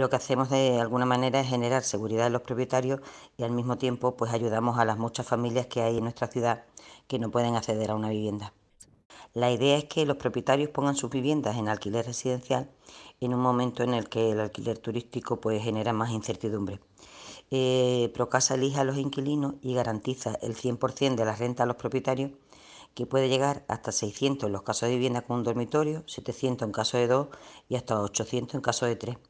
lo que hacemos de alguna manera es generar seguridad a los propietarios y al mismo tiempo pues ayudamos a las muchas familias que hay en nuestra ciudad que no pueden acceder a una vivienda. La idea es que los propietarios pongan sus viviendas en alquiler residencial en un momento en el que el alquiler turístico puede genera más incertidumbre. Eh, Procasa elige a los inquilinos y garantiza el 100% de la renta a los propietarios, que puede llegar hasta 600 en los casos de vivienda con un dormitorio, 700 en caso de dos y hasta 800 en caso de tres.